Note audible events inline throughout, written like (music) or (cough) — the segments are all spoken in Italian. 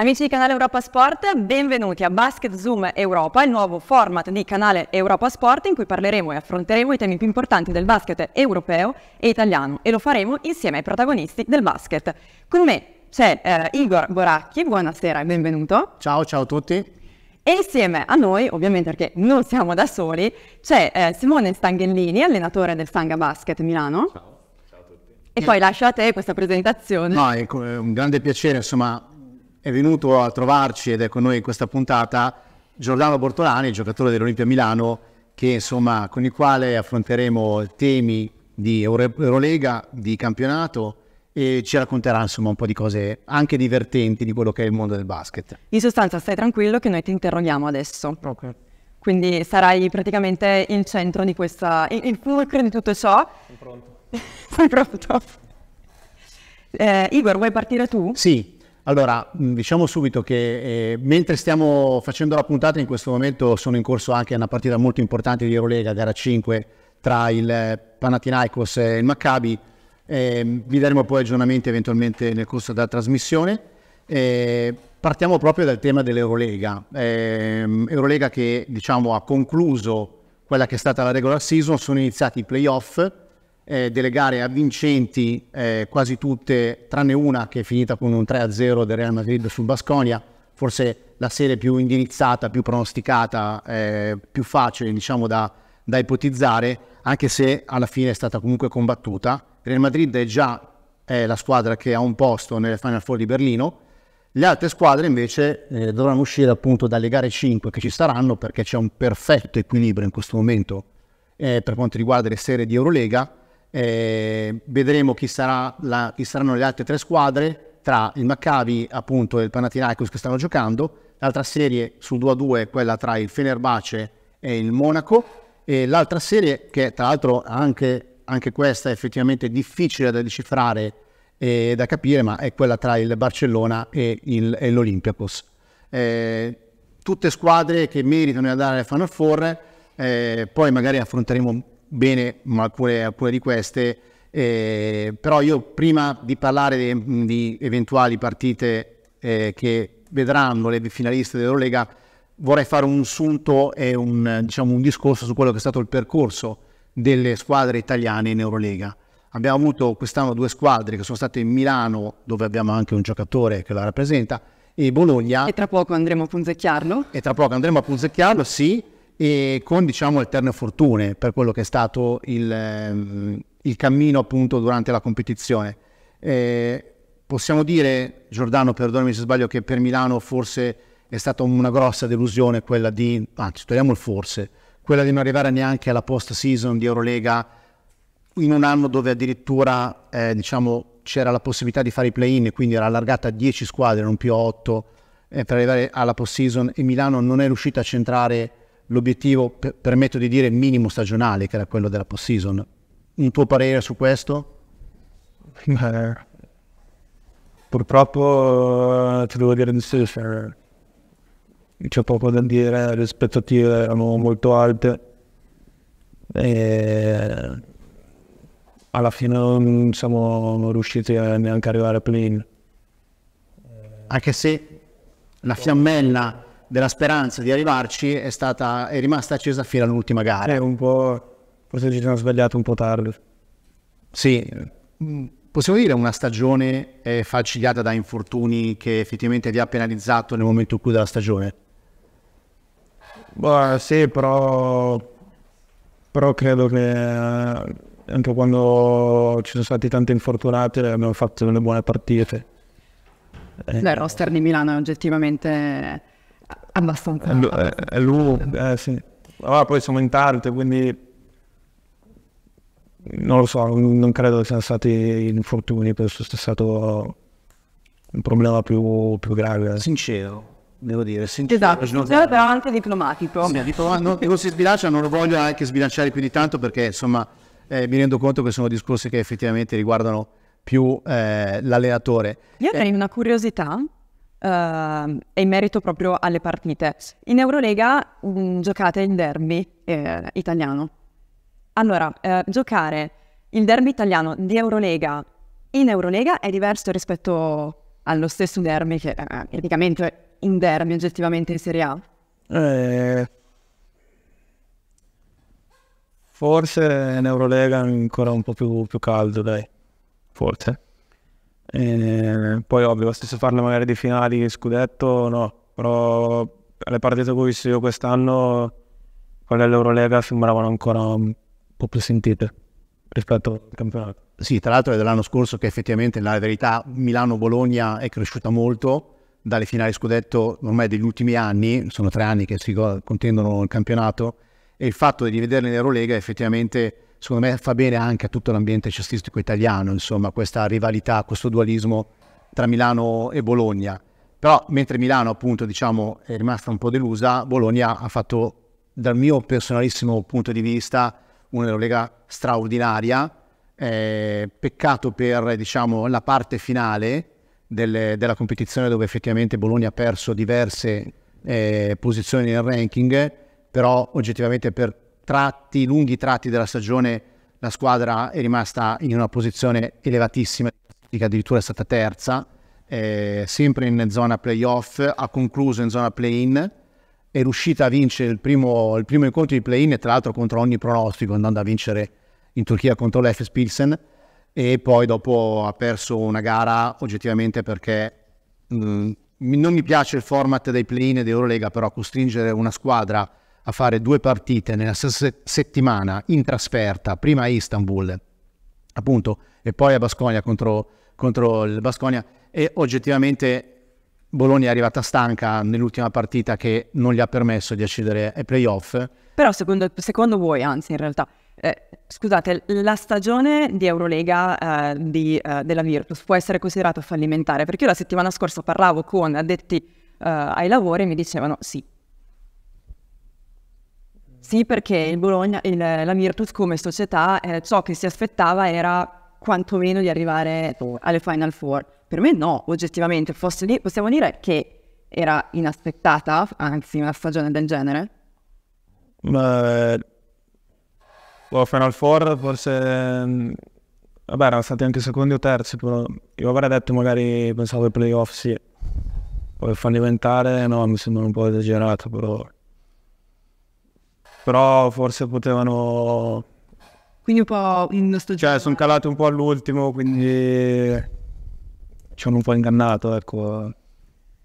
Amici di canale Europa Sport, benvenuti a Basket Zoom Europa, il nuovo format di canale Europa Sport in cui parleremo e affronteremo i temi più importanti del basket europeo e italiano e lo faremo insieme ai protagonisti del basket. Con me c'è eh, Igor Boracchi, buonasera e benvenuto. Ciao, ciao a tutti. E insieme a noi, ovviamente perché non siamo da soli, c'è eh, Simone Stanghellini, allenatore del Sanga Basket Milano. Ciao. E poi lascio a te questa presentazione. No, è un grande piacere, insomma, è venuto a trovarci ed è con noi in questa puntata Giordano Bortolani, giocatore dell'Olimpia Milano, che, insomma, con il quale affronteremo temi di Eurolega, di campionato e ci racconterà insomma un po' di cose anche divertenti di quello che è il mondo del basket. In sostanza stai tranquillo che noi ti interroghiamo adesso. Okay. Quindi sarai praticamente il centro di questa, il, fulcro di tutto ciò. Sei pronto? (laughs) Sei pronto? Eh, Igor, vuoi partire tu? Sì, allora, diciamo subito che eh, mentre stiamo facendo la puntata, in questo momento sono in corso anche una partita molto importante di Eurolega, gara 5, tra il eh, Panathinaikos e il Maccabi. Eh, vi daremo poi aggiornamenti eventualmente nel corso della trasmissione. Eh, partiamo proprio dal tema dell'Eurolega. Ehm, Eurolega che diciamo, ha concluso quella che è stata la regular season, sono iniziati i playoff eh, delle gare avvincenti, eh, quasi tutte, tranne una che è finita con un 3-0 del Real Madrid sul Basconia, forse la serie più indirizzata, più pronosticata, eh, più facile diciamo, da, da, ipotizzare, anche se alla fine è stata comunque combattuta. Real Madrid è già la squadra che ha un posto nelle Final Four di Berlino, le altre squadre invece eh, dovranno uscire appunto dalle gare 5 che ci saranno perché c'è un perfetto equilibrio in questo momento eh, per quanto riguarda le serie di Eurolega eh, vedremo chi, la, chi, saranno le altre tre squadre tra il Maccabi appunto e il Panathinaikos che stanno giocando, l'altra serie sul 2-2 a è quella tra il Fenerbace e il Monaco e l'altra serie che tra l'altro anche, anche questa è effettivamente difficile da decifrare e da capire ma è quella tra il Barcellona e, il, e l'Olympiakos. Eh, tutte squadre che meritano di andare al Final Four eh, poi magari affronteremo bene alcune, alcune di queste, eh, però io prima di parlare di, di eventuali partite eh, che vedranno le finaliste dell'Eurolega, vorrei fare un sunto e un, diciamo, un discorso su quello che è stato il percorso delle squadre italiane in Eurolega. Abbiamo avuto quest'anno due squadre che sono state in Milano, dove abbiamo anche un giocatore che la rappresenta, e Bologna. E tra poco andremo a punzecchiarlo? E tra poco andremo a punzecchiarlo, sì e con diciamo alterne fortune per quello che è stato il, ehm, il cammino appunto durante la competizione. Eh, possiamo dire, Giordano, perdonami se sbaglio, che per Milano forse è stata una grossa delusione quella di, anzi togliamo il forse, quella di non arrivare neanche alla post season di Eurolega in un anno dove addirittura eh, diciamo, c'era la possibilità di fare i play-in, quindi era allargata a 10 squadre, non più a 8, eh, per arrivare alla post season e Milano non è riuscita a centrare l'obiettivo, per, permetto di dire, minimo stagionale, che era quello della post-season. Un tuo parere su questo? (laughs) purtroppo eh, ti devo dire di sì, cioè, c'è poco da dire, le aspettative erano molto alte e alla fine non siamo riusciti a neanche arrivare a play Anche se la fiammella della speranza di arrivarci è, stata, è rimasta accesa fino all'ultima gara. È eh, un po'... forse ci siamo svegliati un po' tardi. Sì, possiamo dire una stagione eh, da infortuni che effettivamente vi ha penalizzato nel momento in cui della stagione? Beh, sì, però, però credo che eh, anche quando ci sono stati tanti infortunati abbiamo fatto delle buone partite. La roster di Milano è oggettivamente Abbastanza. È, lu- abbastanza. è lungo, eh, sì. Allora poi siamo in tante, quindi non lo so, non credo siano stati infortuni, penso sia stato un problema più, più grave. Sincero, devo dire. Sincero, esatto, sincero però anche diplomatico. Sì, diploma... non, non si sbilancia, non lo voglio anche sbilanciare più di tanto perché insomma eh, mi rendo conto che sono discorsi che effettivamente riguardano più eh, l'allenatore. Io avrei eh. una curiosità Uh, in merito proprio alle partite. In Eurolega mh, mm, giocate il derby eh, italiano. Allora, eh, giocare il derby italiano di Eurolega in Eurolega è diverso rispetto allo stesso derby che eh, eh praticamente in derby oggettivamente in Serie A. Eh, forse in Eurolega è ancora un po' più, più caldo, dai. Forse. E poi ovvio, stesso si magari di finali, scudetto, no, però le partite che ho visto io quest'anno, quelle dell'Eurolega sembravano ancora un po' più sentite rispetto al campionato. Sì, tra l'altro è dell'anno scorso che effettivamente, la verità, Milano-Bologna è cresciuta molto dalle finali scudetto ormai degli ultimi anni, sono tre anni che si contendono il campionato, e il fatto di rivederle in Eurolega effettivamente secondo me fa bene anche a tutto l'ambiente cestistico italiano, insomma, questa rivalità, questo dualismo tra Milano e Bologna. Però mentre Milano appunto diciamo, è rimasta un po' delusa, Bologna ha fatto dal mio personalissimo punto di vista una lega straordinaria, eh, peccato per diciamo, la parte finale del, della competizione dove effettivamente Bologna ha perso diverse eh, posizioni nel ranking, però oggettivamente per tratti, lunghi tratti della stagione la squadra è rimasta in una posizione elevatissima, addirittura è stata terza, eh, sempre in zona playoff, ha concluso in zona play-in, è riuscita a vincere il primo, il primo incontro di play-in, tra l'altro contro ogni pronostico, andando a vincere in Turchia contro l'Efes Pilsen, e poi dopo ha perso una gara oggettivamente perché mh, mm, non mi piace il format dei play-in e di però costringere una squadra a fare due partite nella stessa settimana in trasferta, prima a Istanbul, appunto, e poi a Basconia contro, contro il Basconia. E oggettivamente Bologna è arrivata stanca nell'ultima partita che non gli ha permesso di accedere ai playoff. Però secondo, secondo voi, anzi in realtà, eh, scusate, la stagione di Eurolega eh, di, eh, della Virtus può essere considerata fallimentare? Perché io la settimana scorsa parlavo con addetti eh, ai lavori e mi dicevano sì, sì, perché il Bologna, il, la Virtus come società, eh, ciò che si aspettava era quantomeno di arrivare alle Final Four. Per me no, oggettivamente, lì, possiamo dire che era inaspettata, anzi una stagione del genere? Beh, la oh, Final Four forse... Mm, vabbè, erano stati anche secondi o terzi, però io avrei detto magari, pensavo ai playoff, sì. Poi diventare, no, mi sembra un po' esagerato, però però forse potevano... Quindi un po' in stagione. Cioè, sono calato un po' all'ultimo, quindi ci hanno un po' ingannato, ecco.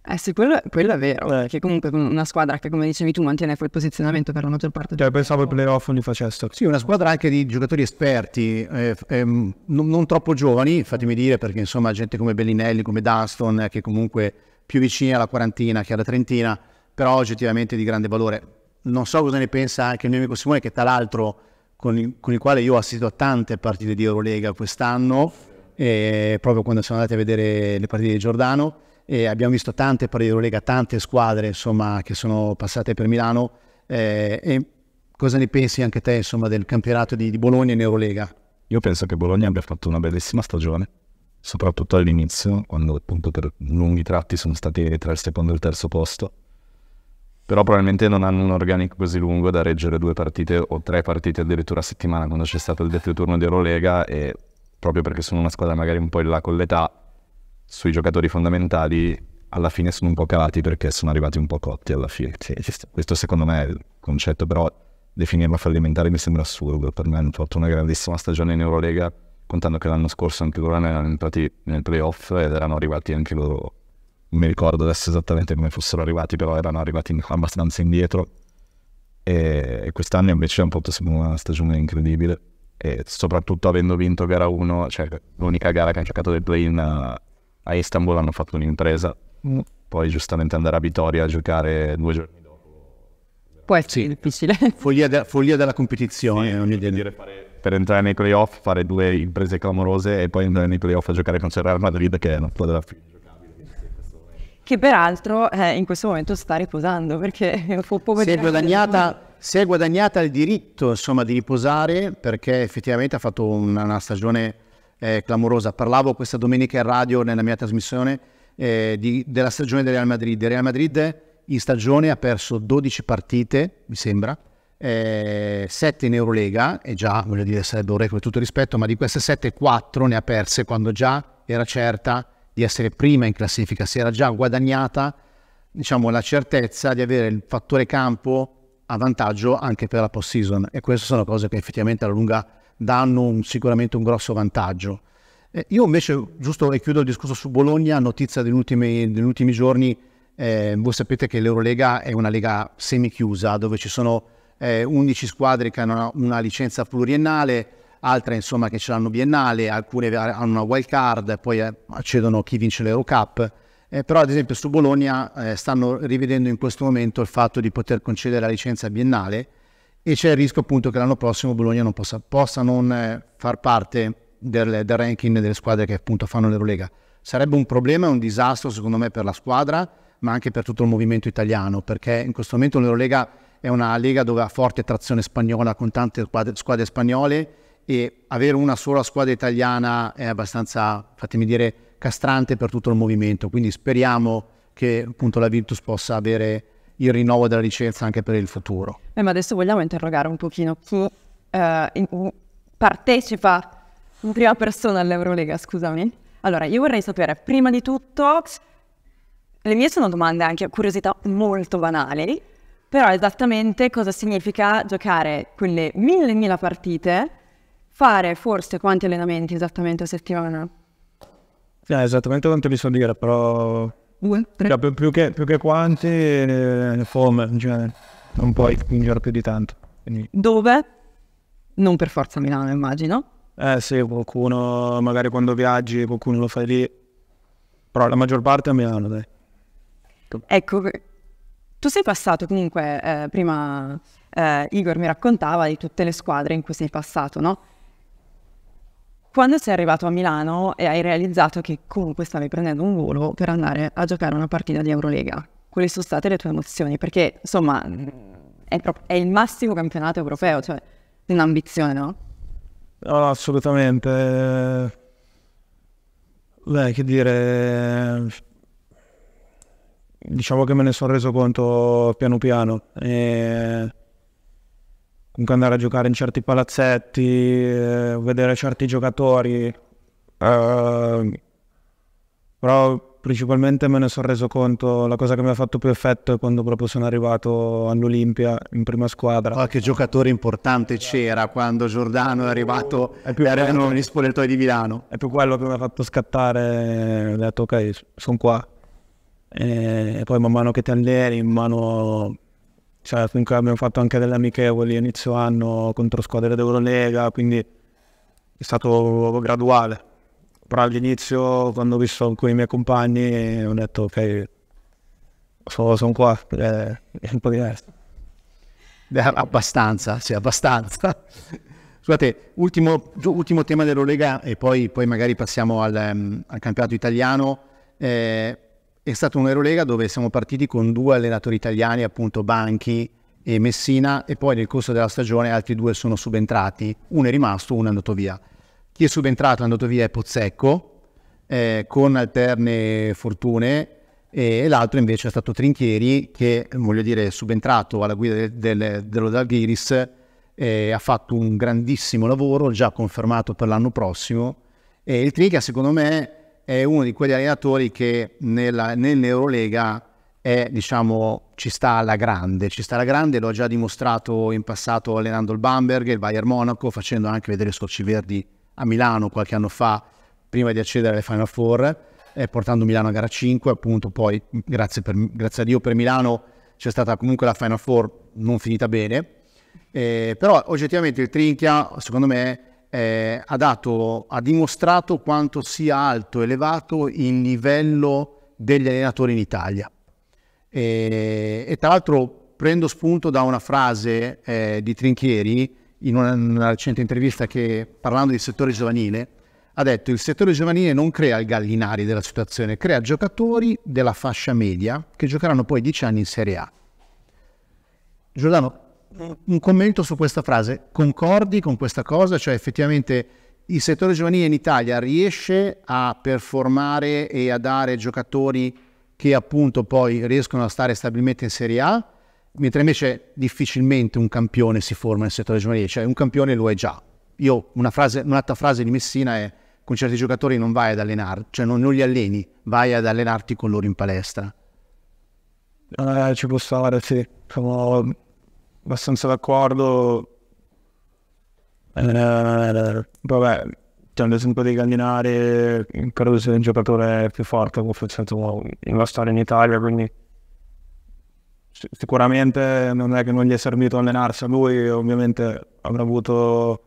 Eh sì, quello, quello è vero, eh. perché comunque una squadra che come dicevi tu mantiene quel posizionamento per la maggior parte Cioè pensavo i playoff li facessero Sì, una squadra anche di giocatori esperti, eh, eh, non, non, troppo giovani, fatemi dire, perché insomma gente come Bellinelli, come Dunston, eh, che comunque più vicina alla quarantina che alla trentina, però oggettivamente di grande valore non so cosa ne pensa anche il mio amico Simone, che tra l'altro con il, con il quale io ho assistito a tante partite di Eurolega quest'anno, eh, proprio quando siamo andati a vedere le partite di Giordano. e abbiamo visto tante partite di Eurolega, tante squadre insomma, che sono passate per Milano. Eh, cosa ne pensi anche te insomma, del campionato di, di Bologna in Eurolega? Io penso che Bologna abbia fatto una bellissima stagione, soprattutto all'inizio, quando appunto per lunghi tratti sono stati tra il secondo e il terzo posto però probabilmente non hanno un organico così lungo da reggere due partite o tre partite addirittura a settimana quando c'è stato il detto turno di Eurolega e proprio perché sono una squadra magari un po' in là con l'età sui giocatori fondamentali alla fine sono un po' calati perché sono arrivati un po' cotti alla fine questo secondo me è il concetto però definirlo fallimentare mi sembra assurdo per me hanno fatto una grandissima stagione in Eurolega contando che l'anno scorso anche loro erano entrati nel playoff ed erano arrivati anche loro non mi ricordo adesso esattamente come fossero arrivati, però erano arrivati abbastanza indietro. E quest'anno invece è un una stagione incredibile. E soprattutto avendo vinto gara 1, cioè l'unica gara che hanno giocato del play-in eh, a, Istanbul, hanno fatto un'impresa. Mm. Poi giustamente andare a Vitoria a giocare due giorni dopo. Può essere sì. difficile. (laughs) Follia, de- follia, della competizione, sì, ogni dire per entrare nei playoff, fare due imprese clamorose e poi andare nei playoff a giocare con il Real Madrid, che è una della figlia che peraltro eh, in questo momento sta riposando perché (laughs) fu poverina. Si è guadagnata, (laughs) si è guadagnata il diritto insomma, di riposare perché effettivamente ha fatto una, una stagione eh, clamorosa. Parlavo questa domenica in radio nella mia trasmissione eh, di, della stagione del Real Madrid. Il Real Madrid in stagione ha perso 12 partite, mi sembra, 7 eh, in Eurolega e già voglio dire sarebbe un record tutto rispetto, ma di queste 7 4 ne ha perse quando già era certa di essere prima in classifica, si era già guadagnata diciamo, la certezza di avere il fattore campo a vantaggio anche per la post season e queste sono cose che effettivamente alla lunga danno un, sicuramente un grosso vantaggio. Eh, io invece, giusto e chiudo il discorso su Bologna, notizia degli ultimi, degli ultimi giorni, eh, voi sapete che l'Eurolega è una lega semichiusa dove ci sono eh, 11 squadre che hanno una, una licenza pluriennale, altre insomma che ce l'hanno biennale, alcune hanno una wild card, poi eh, accedono chi vince l'Eurocup. Eh, però ad esempio su Bologna eh, stanno rivedendo in questo momento il fatto di poter concedere la licenza biennale e c'è il rischio appunto che l'anno prossimo Bologna non possa, possa non eh, far parte del, del, ranking delle squadre che appunto fanno l'Eurolega. Sarebbe un problema e un disastro secondo me per la squadra, ma anche per tutto il movimento italiano, perché in questo momento l'Eurolega è una lega dove ha forte trazione spagnola con tante squadre, squadre spagnole e avere una sola squadra italiana è abbastanza, fatemi dire, castrante per tutto il movimento. Quindi speriamo che appunto la Virtus possa avere il rinnovo della licenza anche per il futuro. Eh, ma adesso vogliamo interrogare un pochino chi eh, in, partecipa in prima persona all'Eurolega, scusami. Allora, io vorrei sapere prima di tutto, le mie sono domande anche a curiosità molto banali, però esattamente cosa significa giocare quelle mille mille partite fare forse quanti allenamenti esattamente a settimana? Eh, esattamente non te li dire, però... Due, tre? Cioè, più, che, più, che, quanti, eh, forme cioè, Non puoi spingere più di tanto. Quindi... Dove? Non per forza a Milano, immagino. Eh sì, qualcuno, magari quando viaggi, qualcuno lo fai lì. Però la maggior parte a Milano, dai. Ecco, tu sei passato comunque, eh, prima eh, Igor mi raccontava di tutte le squadre in cui sei passato, no? Quando sei arrivato a Milano e hai realizzato che comunque stavi prendendo un volo per andare a giocare una partita di Eurolega, quali sono state le tue emozioni? Perché insomma è, pro- è il massimo campionato europeo, cioè un'ambizione, no? No, assolutamente. Beh, che dire, diciamo che me ne sono reso conto piano piano. E comunque andare a giocare in certi palazzetti, eh, vedere certi giocatori. Eh, però principalmente me ne sono reso conto, la cosa che mi ha fatto più effetto è quando proprio sono arrivato all'Olimpia in prima squadra. Qualche giocatore importante c'era quando Giordano è arrivato, è più è arrivato negli spogliatoi di Milano. È più quello che mi ha fatto scattare, ho detto ok, sono qua. E, poi man mano che ti alleni, in mano cioè, comunque abbiamo fatto anche delle amichevoli inizio anno contro squadre d'Eurolega, quindi è stato graduale. Però all'inizio, quando ho visto alcuni miei compagni, ho detto ok, sono, sono qua, cioè, è un po' diverso. Abbastanza, sì, abbastanza. (laughs) Scusate, ultimo, ultimo tema dell'Olega e poi, poi magari passiamo al, um, al campionato italiano. Eh, è stata un'Eurolega dove siamo partiti con due allenatori italiani, appunto Banchi e Messina, e poi nel corso della stagione altri due sono subentrati, uno è rimasto, uno è andato via. Chi è subentrato e andato via è Pozzecco, eh, con alterne fortune, e l'altro invece è stato Trinchieri che voglio dire è subentrato alla guida del, del, dell'Odalghiris eh, ha fatto un grandissimo lavoro già confermato per l'anno prossimo e il Triga secondo me è uno di quegli allenatori che nella, Neurolega è, diciamo, ci sta alla grande, ci sta alla grande, l'ho già dimostrato in passato allenando il Bamberg, il Bayern Monaco, facendo anche vedere Verdi a Milano qualche anno fa, prima di accedere alle Final Four, eh, portando Milano a gara 5, appunto poi grazie, per, grazie a Dio per Milano c'è stata comunque la Final Four non finita bene, eh, però oggettivamente il Trinchia secondo me eh, ha, dato, ha dimostrato quanto sia alto, elevato il livello degli allenatori in Italia. E, eh, e tra l'altro prendo spunto da una frase eh, di Trinchieri in una, una, recente intervista che parlando di settore giovanile ha detto il settore giovanile non crea il gallinari della situazione, crea giocatori della fascia media che giocheranno poi 10 anni in Serie A. Giordano, un commento su questa frase. Concordi con questa cosa? Cioè effettivamente il settore giovanile in Italia riesce a performare e a dare giocatori che appunto poi riescono a stare stabilmente in Serie A, mentre invece difficilmente un campione si forma nel settore giovanile, cioè un campione lo è già. Io una frase, un'altra frase di Messina è con certi giocatori non vai ad allenare, cioè non, non, li alleni, vai ad allenarti con loro in palestra. Eh, ci può stare, sì. Come, abbastanza d'accordo. Eh, vabbè, c'è un esempio di Gallinari, credo sia il giocatore più forte senso, in la storia in Italia, quindi sicuramente non è che non gli è servito allenarsi a lui, ovviamente avrà avuto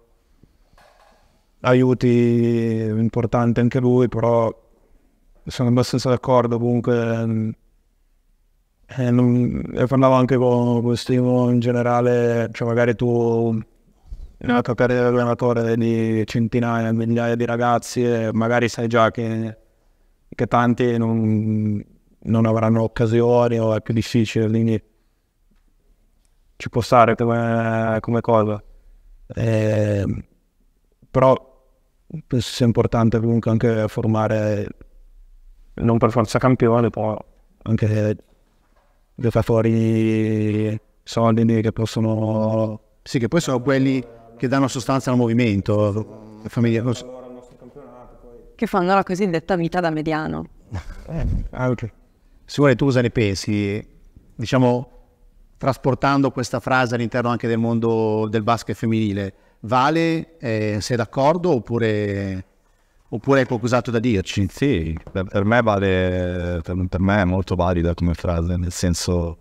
aiuti importanti anche lui, però sono abbastanza d'accordo comunque eh, non, e eh, parlavo anche con, con Stimo in generale, cioè magari tu nella tua carriera di allenatore di centinaia, migliaia di ragazzi, e eh, magari sai già che, che tanti non, non, avranno occasioni o è più difficile, quindi ci può stare come, come cosa. Eh, però penso sia importante comunque anche formare non per forza campione, però anche deve far fuori soldi che possono... Sì, che poi sono quelli che danno sostanza al movimento, la famiglia... Che fanno la cosiddetta vita da mediano. eh, ah, okay. Simone, tu cosa ne pensi? Diciamo, trasportando questa frase all'interno anche del mondo del basket femminile, vale? Eh, sei d'accordo oppure... Oppure hai poco usato da dirci? Sì, per, me vale, per, me è molto valida come frase, nel senso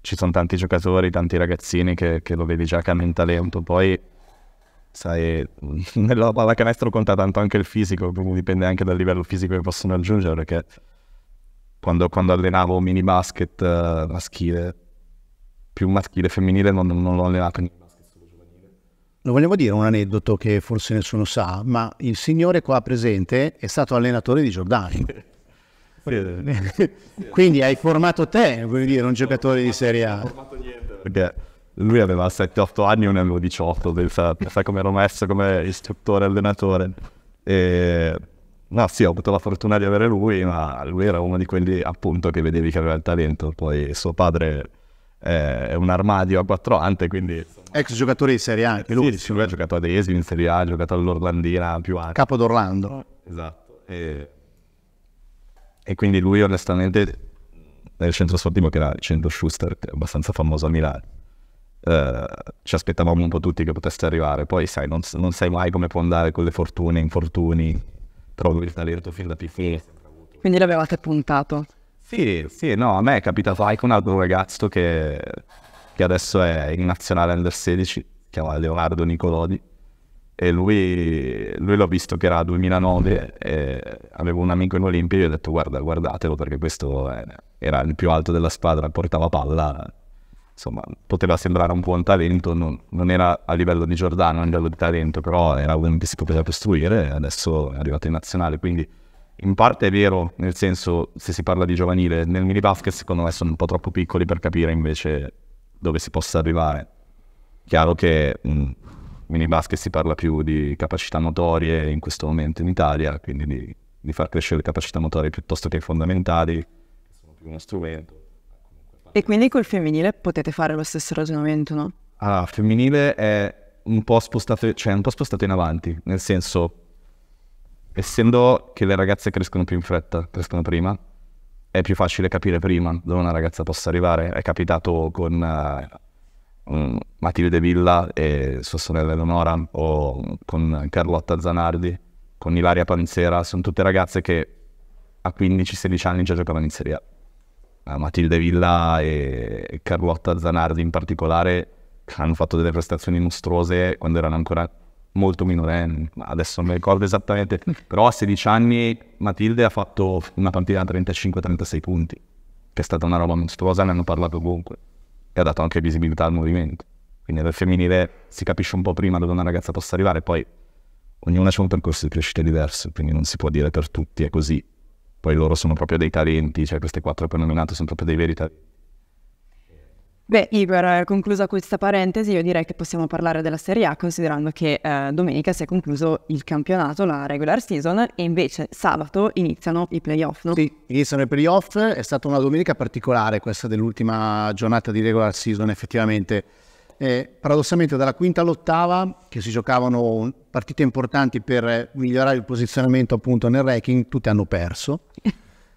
ci sono tanti giocatori, tanti ragazzini che, che lo vedi già che hanno in talento, poi sai, (laughs) nella pallacanestro conta tanto anche il fisico, quindi dipende anche dal livello fisico che possono raggiungere, perché quando, quando allenavo mini basket eh, maschile, più maschile e femminile non, non l'ho allenato lo vogliamo dire un aneddoto che forse nessuno sa, ma il signore qua presente è stato allenatore di Giordani. (laughs) Quindi hai formato te, vuol dire, un giocatore di Serie A. Non ho formato niente. Perché lui aveva 7-8 anni io ne avevo 18, pensa, pensa come ero messo come istruttore allenatore. E... No, sì, ho avuto la fortuna di avere lui, ma lui era uno di quelli appunto che vedevi che aveva il talento. Poi suo padre eh, è un armadio a quattro ante, quindi... Ex eh giocatore di Serie A, anche lui. Sì, sì, lui ha giocato di Esmi in Serie A, ha giocato all'Orlandina più anni. Capo d'Orlando. Esatto. E... e, quindi lui onestamente nel centro sportivo, che era il centro Schuster, che è abbastanza famoso a Milano, eh, ci aspettavamo un po' tutti che potesse arrivare. Poi sai, non, non sai mai come può andare con le fortune, infortuni, trovi il talento fin da piccolo. Quindi l'avevate puntato? Sì, sì, no, a me è capitato anche un altro ragazzo che, che adesso è in nazionale under 16, si chiama Leonardo Nicolodi, e lui, lui l'ho visto che era 2009 e avevo un amico in Olimpia e gli ho detto guarda, guardatelo perché questo è, era il più alto della squadra, portava palla, insomma, poteva sembrare un buon talento, non, non, era a livello di Giordano, a livello di talento, però era uno che si poteva costruire e adesso è arrivato in nazionale, quindi in parte è vero, nel senso, se si parla di giovanile, nel mini basket secondo me sono un po' troppo piccoli per capire invece dove si possa arrivare. Chiaro che mh, mm, mini basket si parla più di capacità motorie in questo momento in Italia, quindi di, di far crescere le capacità motorie piuttosto che fondamentali, sono più uno strumento. E quindi col femminile potete fare lo stesso ragionamento, no? Allora, ah, femminile è un po' spostato, cioè un po' spostato in avanti, nel senso essendo che le ragazze crescono più in fretta, crescono prima, è più facile capire prima dove una ragazza possa arrivare. È capitato con uh, um, Matilde Villa e sua sorella Eleonora, o con Carlotta Zanardi, con Ilaria Panzera, sono tutte ragazze che a 15-16 anni già giocavano in Serie A. Uh, Matilde Villa e Carlotta Zanardi in particolare hanno fatto delle prestazioni mostruose quando erano ancora molto minorenne, eh. adesso non mi ricordo esattamente, però a 16 anni Matilde ha fatto una partita da 35-36 punti, che è stata una roba mostruosa, ne hanno parlato ovunque, e ha dato anche visibilità al movimento. Quindi nel femminile si capisce un po' prima dove una ragazza possa arrivare, poi ognuna c'è un percorso di crescita diverso, quindi non si può dire per tutti è così. Poi loro sono proprio dei talenti, cioè queste quattro che ho nominato sono proprio dei veri talenti Beh, Igor, eh, conclusa questa parentesi, io direi che possiamo parlare della Serie A considerando che eh, domenica si è concluso il campionato, la regular season, e invece sabato iniziano i playoff, no? Sì, iniziano i playoff, è stata una domenica particolare questa dell'ultima giornata di regular season effettivamente. Eh, paradossalmente dalla quinta all'ottava, che si giocavano partite importanti per migliorare il posizionamento appunto nel ranking, tutte hanno perso, (laughs)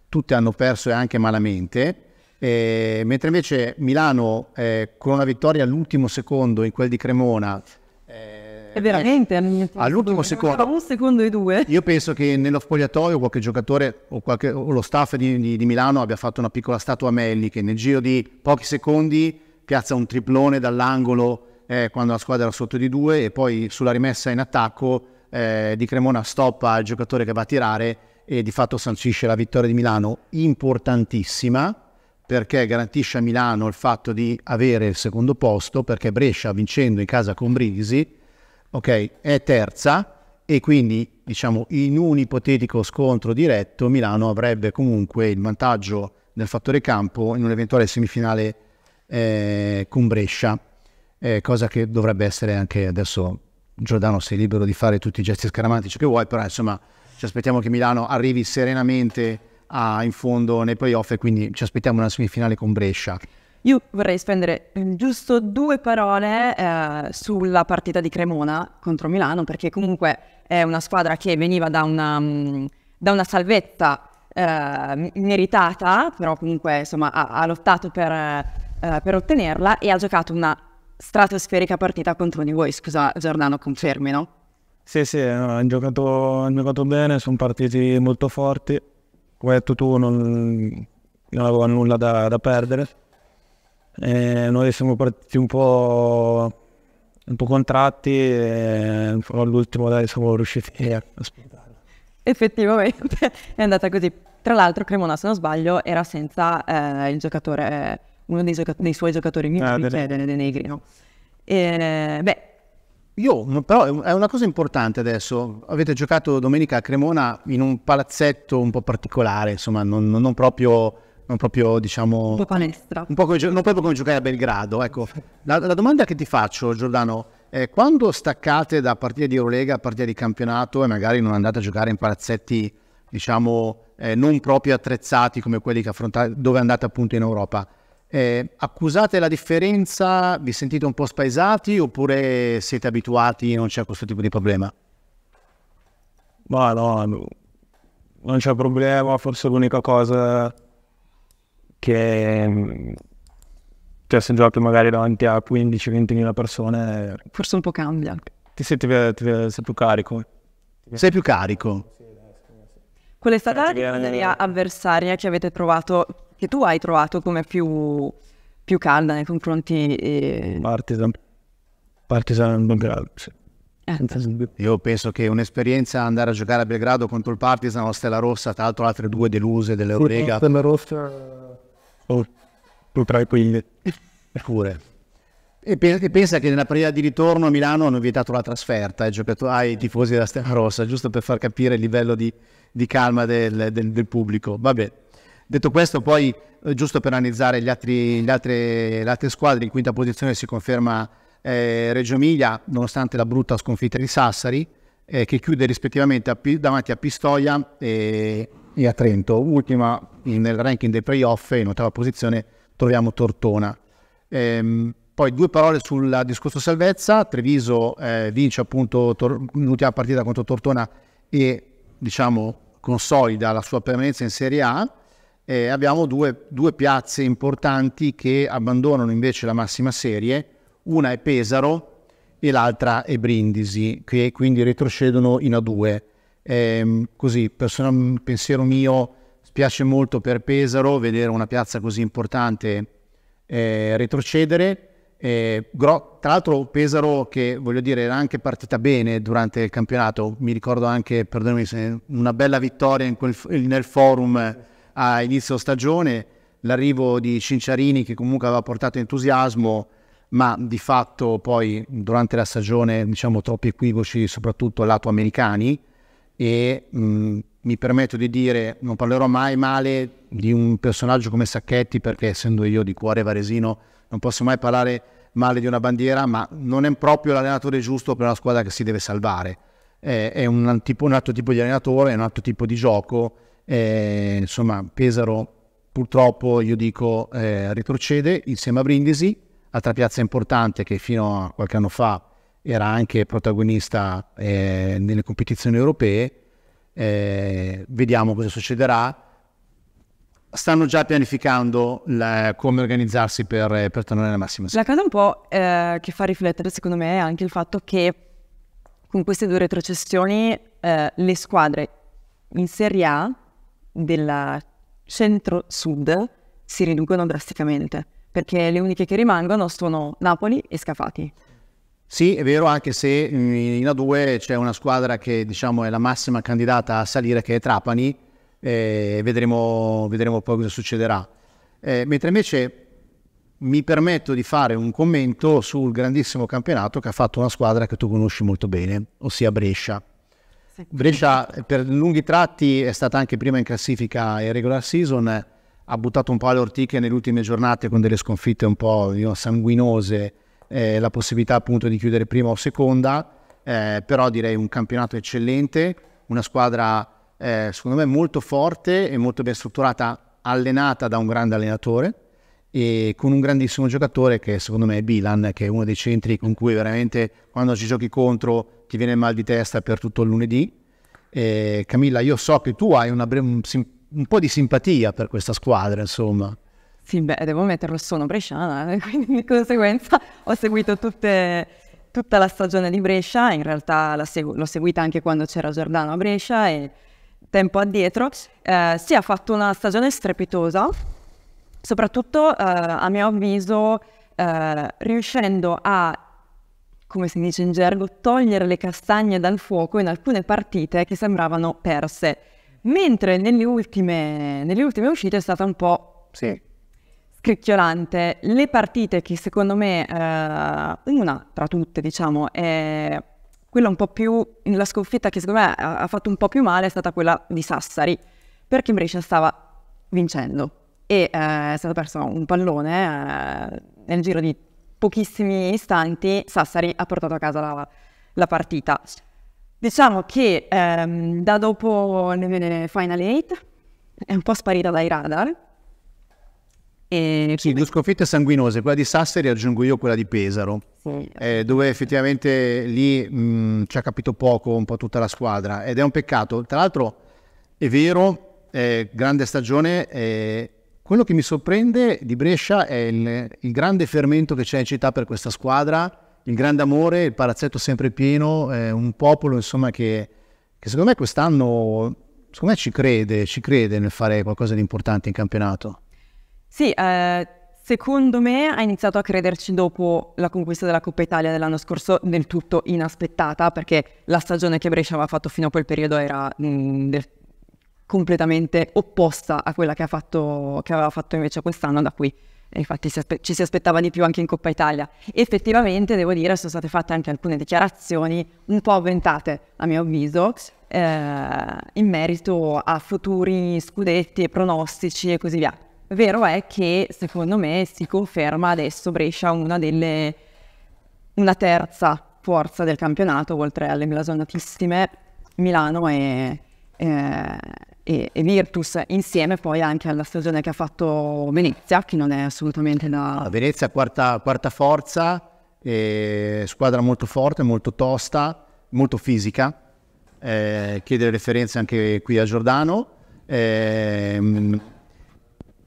tutte hanno perso e anche malamente. Eh, mentre invece Milano eh, con una vittoria all'ultimo secondo in quel di Cremona eh, è veramente eh, all'ultimo secondo. Un secondo e due. Io penso che nello spogliatoio qualche giocatore o, qualche, o lo staff di, di, di, Milano abbia fatto una piccola statua a Melli che nel giro di pochi secondi piazza un triplone dall'angolo eh, quando la squadra era sotto di due e poi sulla rimessa in attacco eh, di Cremona stoppa il giocatore che va a tirare e di fatto sancisce la vittoria di Milano importantissima perché garantisce a Milano il fatto di avere il secondo posto, perché Brescia vincendo in casa con Brindisi okay, è terza e quindi diciamo, in un ipotetico scontro diretto Milano avrebbe comunque il vantaggio nel fattore campo in un'eventuale semifinale eh, con Brescia, eh, cosa che dovrebbe essere anche adesso Giordano sei libero di fare tutti i gesti scaramantici che vuoi, però insomma ci aspettiamo che Milano arrivi serenamente a, in fondo nei playoff e quindi ci aspettiamo una semifinale con Brescia. Io vorrei spendere mm, giusto due parole eh, sulla partita di Cremona contro Milano, perché comunque è una squadra che veniva da una, mm, da una salvetta eh, meritata, però comunque insomma, ha, ha, lottato per, eh, per, ottenerla e ha giocato una stratosferica partita contro di voi. Scusa Giordano, confermi, no? Sì, sì, eh, hanno giocato, han giocato bene, sono partiti molto forti come hai detto tu, non, non aveva nulla da, da perdere. E noi siamo partiti un po', un po contratti e all'ultimo dai, siamo riusciti a spuntare. Effettivamente è andata così. Tra l'altro Cremona, se non sbaglio, era senza eh, il giocatore, eh, uno dei, gioca- dei, suoi giocatori migliori, ah, cioè De Negri. No? E, beh, io, però è una cosa importante adesso, avete giocato domenica a Cremona in un palazzetto un po' particolare, insomma, non, non proprio, non proprio diciamo... Un po' palestra. Un po come, non proprio come giocare a Belgrado, ecco. La, la domanda che ti faccio, Giordano, è quando staccate da partite di Eurolega a partite di campionato e magari non andate a giocare in palazzetti, diciamo, eh, non proprio attrezzati come quelli che affrontate, dove andate appunto in Europa, eh, accusate la differenza? Vi sentite un po' spaesati oppure siete abituati e non c'è questo tipo di problema? Ma no, no, non c'è problema, forse l'unica cosa che cioè mm, se giochi magari davanti a 15-20 mila persone forse un po' cambia ti senti, ti, ti, sei più carico sei più carico qual è stata la difficoltà avversaria che avete trovato che tu hai trovato come più, più calda nei confronti... Eh... Partisan, Partisan Belgrado, sì. Eh. Io penso che un'esperienza andare a giocare a Belgrado contro il Partisan o Stella Rossa, tra l'altro altre due deluse dell'Eurega. Stella Rossa o oh, più tranquille. E, pensa che nella partita di ritorno a Milano hanno vietato la trasferta ai, eh, ai tifosi della Stella Rossa, giusto per far capire il livello di, di calma del, del, del pubblico. Vabbè, Detto questo, poi eh, giusto per analizzare gli altri, gli altri, le altre squadre, in quinta posizione si conferma eh, Reggio Emilia, nonostante la brutta sconfitta di Sassari, eh, che chiude rispettivamente a, davanti a Pistoia e, e, a Trento. Ultima nel ranking dei playoff, in ottava posizione, troviamo Tortona. Ehm, poi due parole sul discorso salvezza. Treviso eh, vince appunto tor- l'ultima partita contro Tortona e diciamo consolida la sua permanenza in Serie A eh, abbiamo due, due piazze importanti che abbandonano invece la massima serie, una è Pesaro e l'altra è Brindisi, che quindi retrocedono in A2. Eh, così, personal, pensiero mio, spiace molto per Pesaro vedere una piazza così importante eh, retrocedere. Eh, gro- tra l'altro Pesaro che voglio dire era anche partita bene durante il campionato, mi ricordo anche, perdonami, una bella vittoria quel, nel forum a inizio stagione, l'arrivo di Cinciarini che comunque aveva portato entusiasmo, ma di fatto poi durante la stagione diciamo troppi equivoci, soprattutto lato americani, e mh, mi permetto di dire, non parlerò mai male di un personaggio come Sacchetti, perché essendo io di cuore varesino non posso mai parlare male di una bandiera, ma non è proprio l'allenatore giusto per una squadra che si deve salvare. È, un, tipo, un altro tipo di allenatore, è un altro tipo di gioco eh, insomma Pesaro purtroppo io dico eh, retrocede insieme a Brindisi, altra piazza importante che fino a qualche anno fa era anche protagonista eh, nelle competizioni europee, eh, vediamo cosa succederà. Stanno già pianificando la, come organizzarsi per, per, tornare alla massima. La cosa un po' eh, che fa riflettere secondo me è anche il fatto che con queste due retrocessioni eh, le squadre in Serie A del centro-sud si riducono drasticamente, perché le uniche che rimangono sono Napoli e Scafati. Sì, è vero, anche se eh, in A2 c'è una squadra che diciamo, è la massima candidata a salire, che è Trapani, eh, vedremo, vedremo, poi cosa succederà. Eh, mentre invece mi permetto di fare un commento sul grandissimo campionato che ha fatto una squadra che tu conosci molto bene, ossia Brescia. Brescia per lunghi tratti è stata anche prima in classifica e regular season, ha buttato un po' alle ortiche nelle ultime giornate con delle sconfitte un po' you sanguinose, eh, la possibilità appunto di chiudere prima o seconda, eh, però direi un campionato eccellente, una squadra eh, secondo me molto forte e molto ben strutturata, allenata da un grande allenatore, e con un grandissimo giocatore che secondo me è Bilan, che è uno dei centri con cui veramente quando ci giochi contro ti viene mal di testa per tutto il lunedì. E Camilla, io so che tu hai una, un, un po' di simpatia per questa squadra, insomma. Sì, beh, devo metterlo, sono bresciana, eh, (laughs) quindi di conseguenza ho seguito tutte, tutta la stagione di Brescia, in realtà segu- l'ho seguita anche quando c'era Giordano a Brescia e tempo addietro. Eh, sì, ha fatto una stagione strepitosa, soprattutto eh, a mio avviso eh, riuscendo a, come si dice in gergo, togliere le castagne dal fuoco in alcune partite che sembravano perse, mentre nelle ultime, nelle ultime uscite è stata un po'... Sì. Scricchiolante, le partite che secondo me, eh, una tra tutte diciamo, è quella un po' più, la sconfitta che secondo me ha, ha fatto un po' più male è stata quella di Sassari, perché Brescia stava vincendo, e eh, è stato perso un pallone eh, nel giro di pochissimi istanti Sassari ha portato a casa la, la partita. Diciamo che ehm, da dopo le Final 8 è un po' sparita dai radar. E... Sì, due sconfitte sanguinose, quella di Sassari aggiungo io quella di Pesaro, sì. eh, dove effettivamente lì mh, mm, ci ha capito poco un po' tutta la squadra ed è un peccato. Tra l'altro è vero, eh, grande stagione, eh, quello che mi sorprende di Brescia è il, il grande fermento che c'è in città per questa squadra, il grande amore, il palazzetto sempre pieno, eh, un popolo insomma che, che secondo me quest'anno secondo me ci crede, ci crede nel fare qualcosa di importante in campionato. Sì, eh, secondo me ha iniziato a crederci dopo la conquista della Coppa Italia dell'anno scorso, del tutto inaspettata, perché la stagione che Brescia aveva fatto fino a quel periodo era mh, mm, del completamente opposta a quella che, ha fatto, che aveva fatto invece quest'anno da qui infatti si aspe- ci si aspettava di più anche in Coppa Italia. Effettivamente, devo dire, sono state fatte anche alcune dichiarazioni un po' avventate, a mio avviso, eh, in merito a futuri scudetti e pronostici e così via. Vero è che, secondo me, si conferma adesso Brescia una, delle, una terza forza del campionato, oltre alle blasonatissime Milano e, e, eh, e, e, Virtus insieme poi anche alla stagione che ha fatto Venezia, che non è assolutamente da... Ah, Venezia quarta, quarta forza, eh, squadra molto forte, molto tosta, molto fisica, eh, chiede referenze anche qui a Giordano. Eh,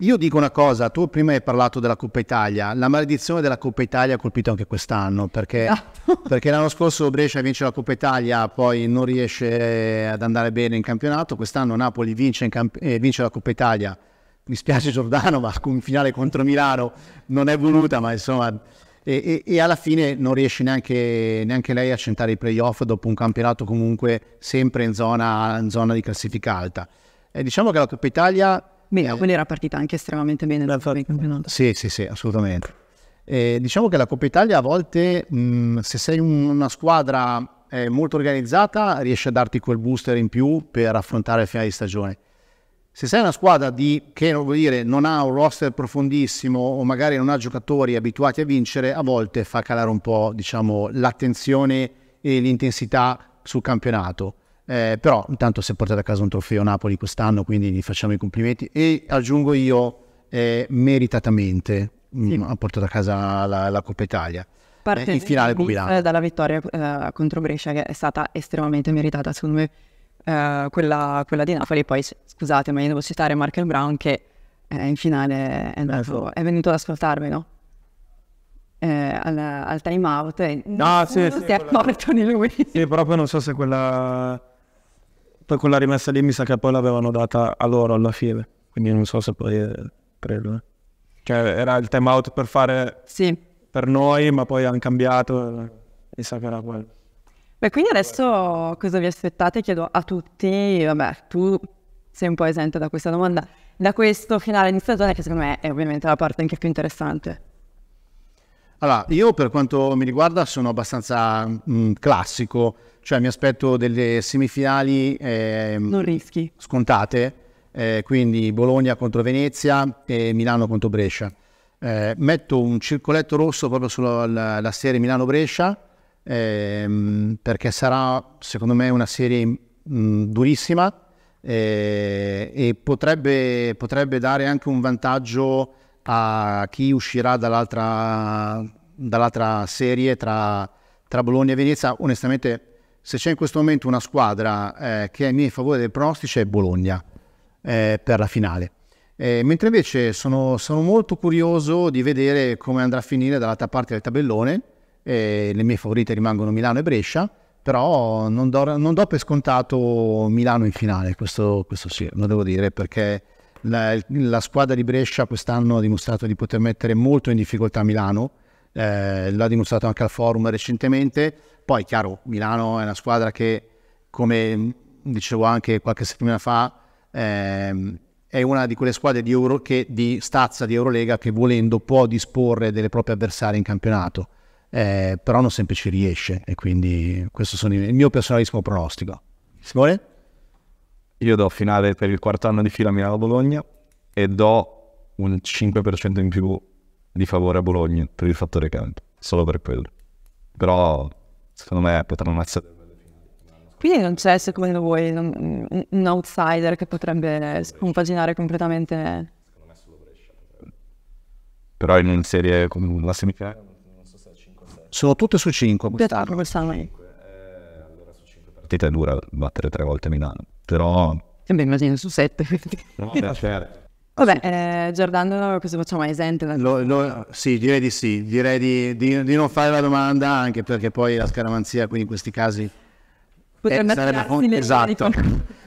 io dico una cosa, tu prima hai parlato della Coppa Italia, la maledizione della Coppa Italia ha colpito anche quest'anno, perché, (laughs) perché l'anno scorso Brescia vince la Coppa Italia, poi non riesce eh, ad andare bene in campionato, quest'anno Napoli vince, camp- eh, vince la Coppa Italia, mi spiace (laughs) Giordano, ma in finale contro Milano non è voluta, ma insomma... E, e, e alla fine non riesce neanche, neanche, lei a centrare i playoff dopo un campionato comunque sempre in zona, in zona di classifica alta. Eh, diciamo che la Coppa Italia Bene, eh, quindi era partita anche estremamente bene. La, sì, sì, sì, assolutamente. Eh, diciamo che la Coppa Italia a volte, mh, se sei un, una squadra eh, molto organizzata, riesce a darti quel booster in più per affrontare il finale di stagione. Se sei una squadra di, che dire, non ha un roster profondissimo o magari non ha giocatori abituati a vincere, a volte fa calare un po' diciamo, l'attenzione e l'intensità sul campionato. Eh, però intanto si è portato a casa un trofeo Napoli quest'anno, quindi gli facciamo i complimenti. E aggiungo io, eh, meritatamente, mm, sì. mh, ha portato a casa la, la Coppa Italia. Parte eh, in finale con Milano. Eh, dalla vittoria eh, contro Brescia, che è stata estremamente meritata, secondo me, eh, quella, quella, di Napoli. Poi, scusate, ma io devo citare Markel Brown che eh, in finale è, andato, è venuto ad ascoltarmi, no? Eh, al, al time out e no, ah, sì, sì, si è accorto di lui. Sì, proprio non so se quella poi quella rimessa lì mi sa che poi l'avevano data a loro alla fine, quindi non so se poi eh, credo. Eh. Cioè era il time out per fare sì. per noi, ma poi hanno cambiato, eh, mi sa che era quello. Beh, quindi adesso cosa vi aspettate? Chiedo a tutti, vabbè, tu sei un po' esente da questa domanda, da questo finale di stagione che secondo me è ovviamente la parte anche più interessante. Allora, io per quanto mi riguarda sono abbastanza mh, mm, classico, cioè mi aspetto delle semifinali eh, scontate, eh, quindi Bologna contro Venezia e Milano contro Brescia. Eh, metto un circoletto rosso proprio sulla serie Milano-Brescia ehm, perché sarà secondo me una serie mh, mm, durissima eh, e potrebbe, potrebbe dare anche un vantaggio a chi uscirà dall'altra, dall'altra serie tra, tra, Bologna e Venezia. Onestamente, se c'è in questo momento una squadra eh, che è in favore del pronostico, è Bologna eh, per la finale. Eh, mentre invece sono, sono, molto curioso di vedere come andrà a finire dall'altra parte del tabellone. Eh, le mie favorite rimangono Milano e Brescia, però non do, non do per scontato Milano in finale, questo, questo sì, lo devo dire, perché la, la, squadra di Brescia quest'anno ha dimostrato di poter mettere molto in difficoltà Milano, eh, l'ha dimostrato anche al forum recentemente. Poi, chiaro, Milano è una squadra che, come dicevo anche qualche settimana fa, ehm, è una di quelle squadre di, Euro, che, di stazza di Eurolega che volendo può disporre delle proprie avversarie in campionato, eh, però non sempre ci riesce e quindi questo è il mio personalissimo pronostico. Simone? Io do finale per il quarto anno di fila a Milano-Bologna e do un 5% in più di favore a Bologna per il fattore campo, solo per quello. Però secondo me potranno essere quindi non c'è, secondo voi, un, un outsider che potrebbe sconfaginare completamente? Secondo me solo Brescia. Però in una serie come la semifinale? Non so se è 5 o 6. Sono tutte su 5 quest'anno. Più tardi quest'anno. 5, eh, allora su 5 partite è dura battere tre volte Milano però... E immagino su 7. no, certo. Vabbè, eh, Giordano cosa facciamo? È esente? Da... Lo, lo, sì, direi di sì, direi di, di, di, non fare la domanda anche perché poi la scaramanzia, quindi in questi casi... Eh, Potrebbe esatto. (laughs) eh, sarebbe con... Esatto,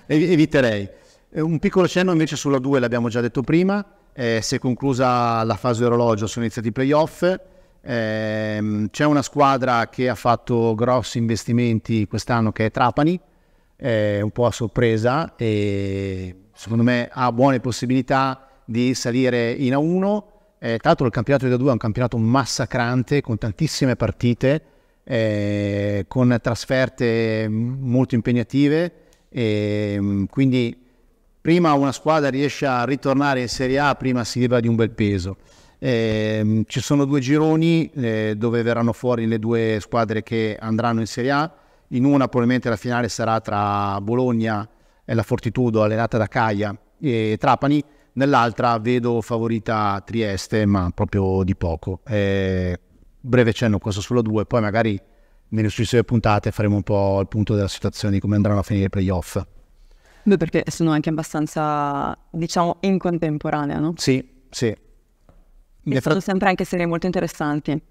eviterei. Un piccolo cenno invece sulla 2, l'abbiamo già detto prima, eh, si è conclusa la fase orologio, sono iniziati i playoff, eh, c'è una squadra che ha fatto grossi investimenti quest'anno che è Trapani, eh, un po' a sorpresa e secondo me ha buone possibilità di salire in A1. Eh, tra l'altro il campionato di A2 è un campionato massacrante con tantissime partite, eh, con trasferte molto impegnative, eh, quindi prima una squadra riesce a ritornare in Serie A, prima si leva di un bel peso. Eh, ci sono due gironi eh, dove verranno fuori le due squadre che andranno in Serie A in una probabilmente la finale sarà tra Bologna e la Fortitudo allenata da Caia e Trapani, nell'altra vedo favorita Trieste ma proprio di poco. Eh, breve cenno questo sulla 2, poi magari nelle successive puntate faremo un po' il punto della situazione di come andranno a finire i playoff. Beh, perché sono anche abbastanza, diciamo, in contemporanea, no? Sì, sì. E sono frat- sempre anche serie molto interessanti.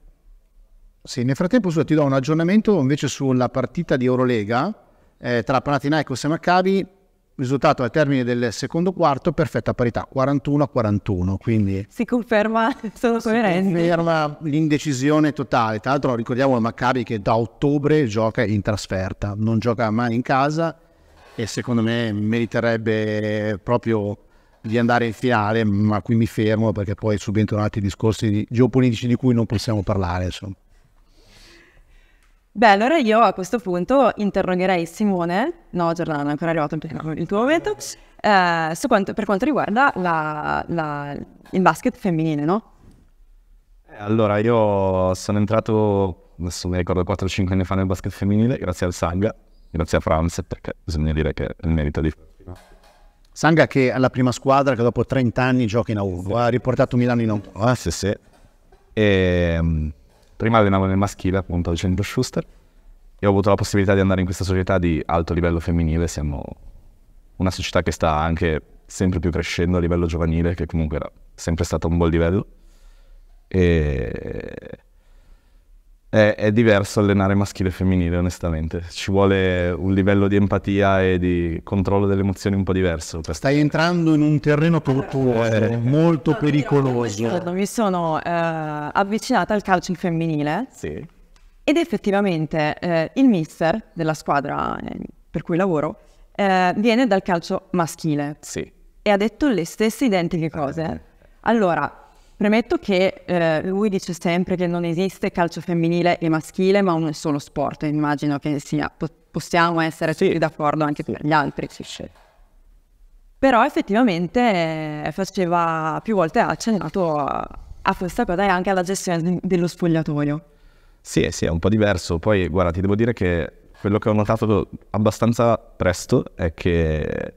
Sì, nel frattempo ti do un aggiornamento invece sulla partita di Eurolega eh, tra Panathinaikos e Maccabi. Risultato al termine del secondo quarto, perfetta parità, 41-41, quindi... Si conferma, sono coerenti. Si conferma l'indecisione totale. Tra l'altro ricordiamo il Maccabi che da ottobre gioca in trasferta, non gioca mai in casa e secondo me meriterebbe proprio di andare in finale, ma qui mi fermo perché poi subentrano altri discorsi geopolitici di cui non possiamo parlare, insomma. Beh, allora io a questo punto interrogherei Simone, no Giordano, non è ancora arrivato il tuo momento, eh, quanto, per quanto riguarda la, la, il basket femminile, no? Eh, allora, io sono entrato, adesso mi ricordo 4-5 anni fa nel basket femminile, grazie al Sanga, grazie a Franz, perché bisogna dire che il merito di... Sanga che è la prima squadra che dopo 30 anni gioca in A1, sì. ha riportato Milano in A1. Ah, sì, sì. E, ehm, Prima allenavo nel maschile, appunto, al centro Schuster, e ho avuto la possibilità di andare in questa società di alto livello femminile. Siamo una società che sta anche sempre più crescendo a livello giovanile, che comunque era sempre stato un buon livello. E è, è, diverso allenare maschile e femminile, onestamente. Ci vuole un livello di empatia e di controllo delle emozioni un po' diverso. Per... Stai entrando in un terreno eh. tortuoso, molto no, pericoloso. Io, mi sono eh, avvicinata al calcio femminile. Sì. Ed effettivamente eh, il mister della squadra eh, per cui lavoro eh, viene dal calcio maschile. Sì. E ha detto le stesse identiche cose. Allora, Premetto che eh, lui dice sempre che non esiste calcio femminile e maschile, ma uno è solo sport. Immagino che sia, po- possiamo essere sì. tutti d'accordo anche sì. per gli altri. Sì, sì. Però effettivamente eh, faceva più volte accennato a, a questa cosa e anche alla gestione dello spogliatoio. Sì, sì, è un po' diverso. Poi, guarda, ti devo dire che quello che ho notato abbastanza presto è che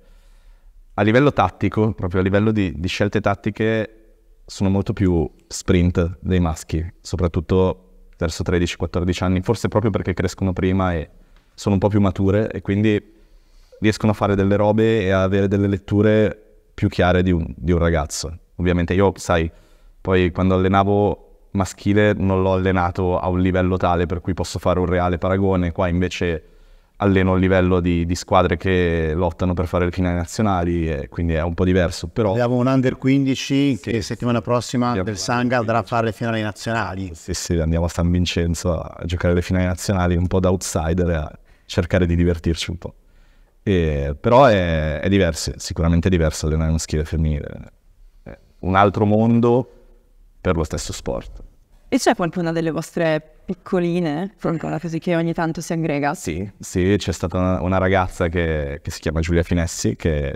a livello tattico, proprio a livello di, di scelte tattiche, sono molto più sprint dei maschi, soprattutto verso 13-14 anni, forse proprio perché crescono prima e sono un po' più mature e quindi riescono a fare delle robe e a avere delle letture più chiare di un, di un ragazzo. Ovviamente io, sai, poi quando allenavo maschile non l'ho allenato a un livello tale per cui posso fare un reale paragone, qua invece alleno a livello di, di, squadre che lottano per fare le finali nazionali, quindi è un po' diverso. Però... Abbiamo un under 15 sì. che settimana prossima sì, del Sanga andrà a fare le finali nazionali. Sì, sì, andiamo a San Vincenzo a giocare le finali nazionali un po' da outsider a cercare di divertirci un po'. E, però è, è, diverso, sicuramente è diverso allenare un maschile e femminile. È un altro mondo per lo stesso sport. E c'è qualcuna delle vostre piccoline, qualcosa così che ogni tanto si aggrega? Sì, sì c'è stata una, una ragazza che, che, si chiama Giulia Finessi, che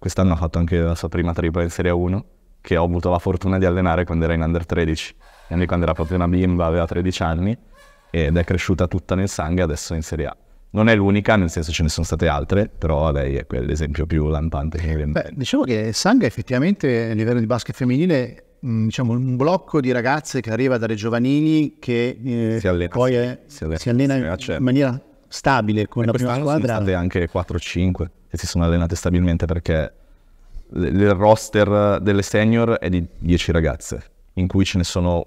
quest'anno ha fatto anche la sua prima tripla in Serie 1, che ho avuto la fortuna di allenare quando era in Under 13. Quindi quando era proprio una bimba, aveva 13 anni, ed è cresciuta tutta nel sangue adesso in Serie A. Non è l'unica, nel senso ce ne sono state altre, però lei è l'esempio più lampante che mi viene. Beh, diciamo che Sanga effettivamente a livello di basket femminile Mm, diciamo, un blocco di ragazze che arriva dalle giovanili che eh, si allena, poi è, si allena, si allena in certo. maniera stabile con la prima squadra. Sono state anche 4-5 e si sono allenate stabilmente perché il roster delle senior è di 10 ragazze, in cui ce ne sono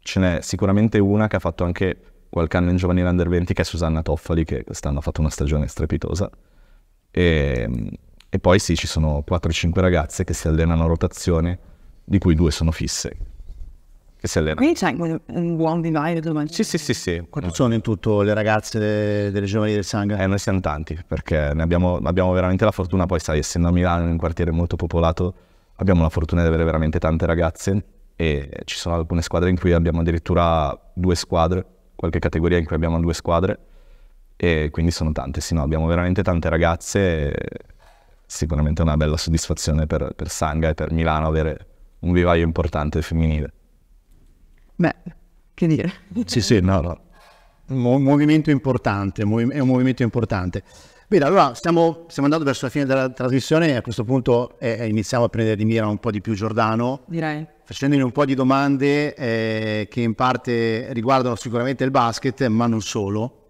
ce n'è sicuramente una che ha fatto anche qualche anno in giovanile under 20 che è Susanna Toffoli che quest'anno ha fatto una stagione strepitosa. E, e poi sì, ci sono 4-5 ragazze che si allenano a rotazione di cui due sono fisse, che si allenano. Quindi c'è un buon divario Sì, sì, sì, sì. Quanto no. sono in tutto le ragazze de- delle giovani del sangue? Eh, noi siamo tanti, perché ne abbiamo, abbiamo veramente la fortuna, poi sai, essendo a Milano, in un quartiere molto popolato, abbiamo la fortuna di avere veramente tante ragazze e ci sono alcune squadre in cui abbiamo addirittura due squadre, qualche categoria in cui abbiamo due squadre e quindi sono tante, sì, no, abbiamo veramente tante ragazze E sicuramente è una bella soddisfazione per, per Sanga e per Milano avere un vivaio importante femminile. Beh, che dire. Sì, sì, no, no. Un movimento importante, è un movimento importante. Bene, allora stiamo, stiamo, andando verso la fine della trasmissione e a questo punto eh, eh, iniziamo a prendere di mira un po' di più Giordano. Direi. Facendogli un po' di domande eh, che in parte riguardano sicuramente il basket, ma non solo.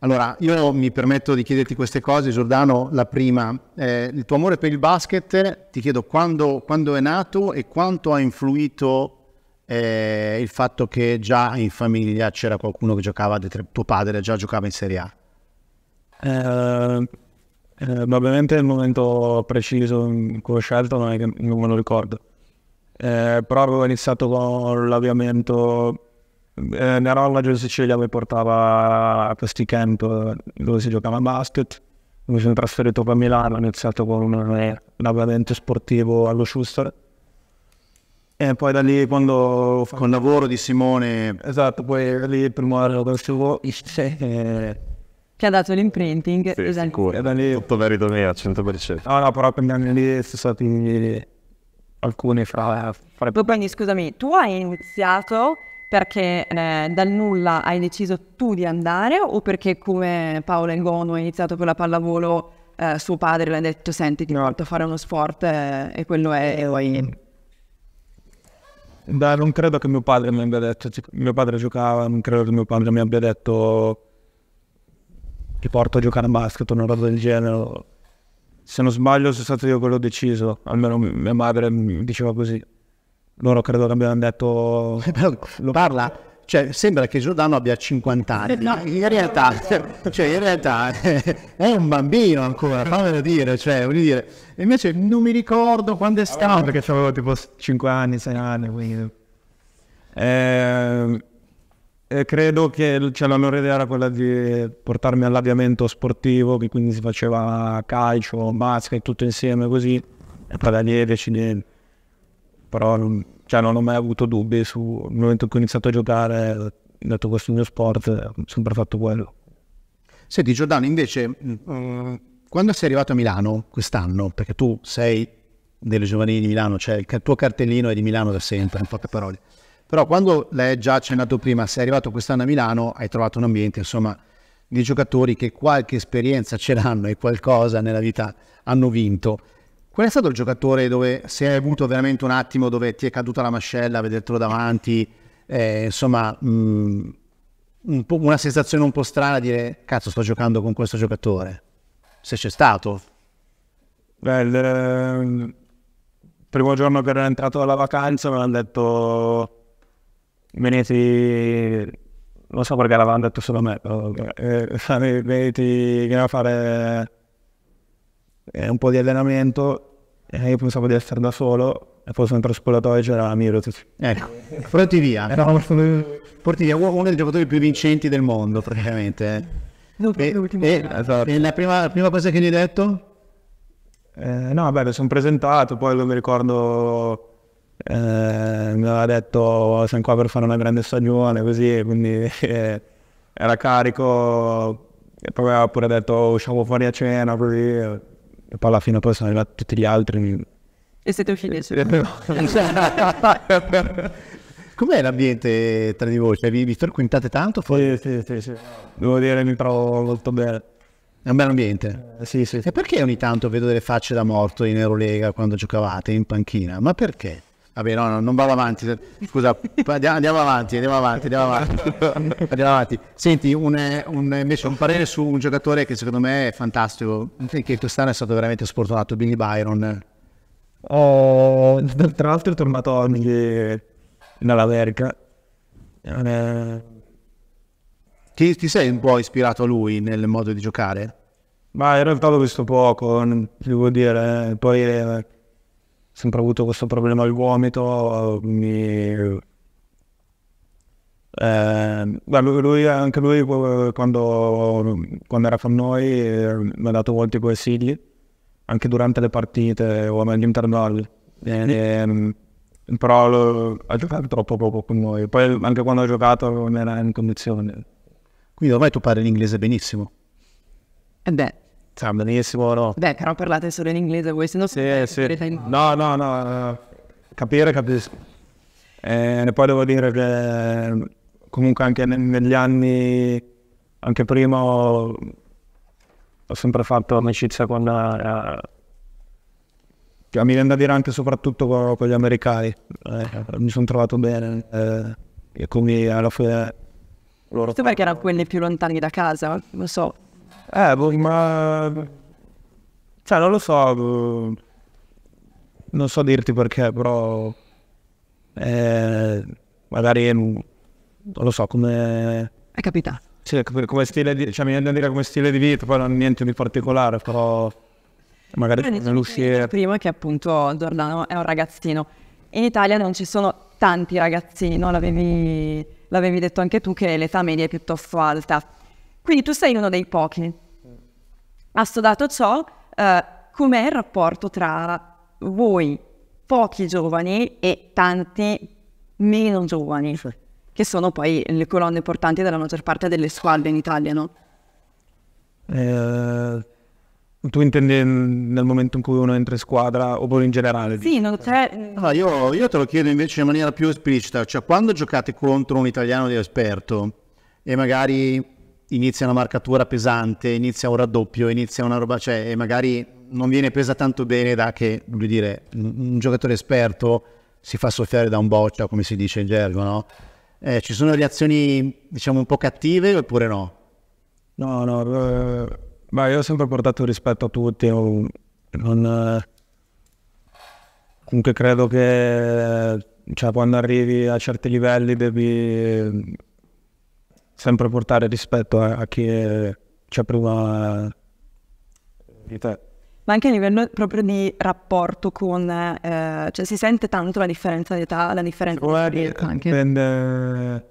Allora, io mi permetto di chiederti queste cose, Giordano, la prima, eh, il tuo amore per il basket, ti chiedo quando, quando è nato e quanto ha influito eh, il fatto che già in famiglia c'era qualcuno che giocava, tuo padre già giocava in Serie A? Eh, eh, ovviamente il momento preciso in cui ho scelto non, è che, non me lo ricordo, eh, però avevo iniziato con l'avviamento eh, Nerologio in Sicilia mi portava a questi camp eh, dove si giocava a basket. Mi sono trasferito poi a Milano, ho iniziato con un labbramento sportivo allo Schuster. E poi da lì quando... Con il lavoro di Simone... Esatto, poi lì il primo anno conoscevo... E... Che ha dato l'imprinting. Sì, esatto. sicuro. E da lì... Tutto merito mio, 100%. No, no, però per gli anni lì sono stati alcuni fra... fra... Poi, boh, scusami, tu hai iniziato perché eh, dal nulla hai deciso tu di andare o perché come Paola Ngono ha iniziato con la pallavolo eh, suo padre le ha detto senti ti porto a fare uno sport eh, e quello è Da, non credo che mio padre mi abbia detto mio padre giocava non credo che mio padre mi abbia detto ti porto a giocare a basket o una roba del genere se non sbaglio sono stato io quello deciso almeno mia madre mi diceva così loro credo che abbiano detto... (laughs) lo parla, cioè, sembra che Giordano abbia 50 anni. Eh, no, in realtà, cioè, in realtà (laughs) è un bambino ancora, fammelo dire, cioè, voglio dire. Invece non mi ricordo quando è stato. Perché avevo tipo 5 anni, 6 anni, quindi... Eh, eh, credo che cioè, la loro idea era quella di portarmi all'avviamento sportivo, che quindi si faceva calcio, basket, tutto insieme così, e poi da lì decidere però non, cioè, non ho mai avuto dubbi sul momento in cui ho iniziato a giocare, ho dato questo mio sport, ho sempre fatto quello. Senti Giordano, invece, mm, quando sei arrivato a Milano quest'anno, perché tu sei delle giovanili di Milano, cioè il tuo cartellino è di Milano da sempre, in poche parole, però quando l'hai già accennato prima, sei arrivato quest'anno a Milano, hai trovato un ambiente, insomma, di giocatori che qualche esperienza ce l'hanno e qualcosa nella vita hanno vinto. Qual è stato il giocatore dove se hai avuto veramente un attimo dove ti è caduta la mascella, a vedertelo davanti, eh, insomma, mh, mm, un una sensazione un po' strana dire cazzo sto giocando con questo giocatore? Se c'è stato? Beh, il, il eh, primo giorno che ero entrato dalla vacanza mi hanno detto veniti, non so perché l'avevano detto solo a me, però, eh, veniti a fare eh, un po' di allenamento e io pensavo di essere da solo e poi sono entrato spogliatoio e c'era Mirotic. Ecco, (laughs) porti via. Eh, porti via uno dei giocatori più vincenti del mondo praticamente. No, eh. e, e, esatto. e la, prima, la prima cosa che gli hai detto? Eh, no, beh, mi sono presentato, poi mi ricordo eh, mi aveva detto oh, siamo qua per fare una grande stagione, così, quindi (laughs) eh, era carico, e poi aveva pure detto oh, usciamo fuori a cena, così poi alla fine poi sono arrivati tutti gli altri. E siete usciti? (laughs) Com'è l'ambiente tra di voi? Cioè, vi, vi frequentate tanto? Sì, sì, sì, sì, Devo dire mi trovo molto bene. È un bel ambiente. Eh, sì, sì, sì. E perché ogni tanto vedo delle facce da morto in Eurolega quando giocavate in panchina? Ma perché? Vabbè, no, no, non vado avanti. Scusa, andiamo, andiamo avanti, andiamo avanti, andiamo avanti. andiamo avanti. Senti, un, un, invece un parere su un giocatore che secondo me è fantastico, che quest'anno è stato veramente sfortunato, Billy Byron. Oh, tra l'altro è tornato a Mille dall'America. Eh, ti, ti, sei un po' ispirato a lui nel modo di giocare? Ma in realtà l'ho visto poco, devo dire. Eh, poi... Eh sempre avuto questo problema al gomito, mi... Eh, beh, lui, anche lui eh, quando, quando, era con noi eh, mi ha dato molti consigli, anche durante le partite o all'intervallo. Ehm, eh, però lo, ha giocato troppo poco con noi. Poi anche quando ha giocato non era in condizione. Quindi ormai tu parli l'inglese benissimo. E eh beh, Sta benissimo, no? Beh, però parlate solo in inglese voi, se no sì, sì. In... No, no, no, eh, capire capisco. Eh, e poi devo dire che eh, comunque anche negli anni, anche prima ho, ho sempre fatto amicizia con... Eh, cioè, mi viene da dire anche soprattutto con, con gli americani, eh, mi sono trovato bene eh, e quindi alla fine... Loro... Questo perché erano quelli più lontani da casa, lo so. Eh, boh, ma... Cioè, non lo so... Boh, non so dirti perché, però... Eh, magari... Non lo so, come... È capitato. Sì, come stile di... Cioè, mi viene da dire come stile di vita, poi non niente di particolare, però... Magari Beh, nell'uscire... Prima che appunto Giordano è un ragazzino. In Italia non ci sono tanti ragazzini, no? L'avevi l'avevi detto anche tu che l'età media è piuttosto alta. Quindi tu sei uno dei pochi. Mm. Assodato ciò, eh, com'è il rapporto tra voi, pochi giovani, e tanti meno giovani, che sono poi le colonne portanti della maggior parte delle squadre in Italia, no? Eh, tu intendi nel momento in cui uno entra in squadra oppure in generale? Sì, no, cioè... allora, ah, io, io, te lo chiedo invece in maniera più esplicita, cioè quando giocate contro un italiano di esperto e magari inizia una marcatura pesante, inizia un raddoppio, inizia una roba, cioè magari non viene presa tanto bene da che, voglio dire, un giocatore esperto si fa soffiare da un boccia, come si dice in gergo, no? Eh, ci sono reazioni, diciamo, un po' cattive oppure no? No, no, eh, beh, io ho sempre portato rispetto a tutti, non, non, eh, comunque credo che cioè, quando arrivi a certi livelli devi sempre portare rispetto a, a chi è, c'è prima di te. Ma anche a livello proprio di rapporto con, eh, cioè si sente tanto la differenza di età, la differenza Secondo di età anche. Dipende,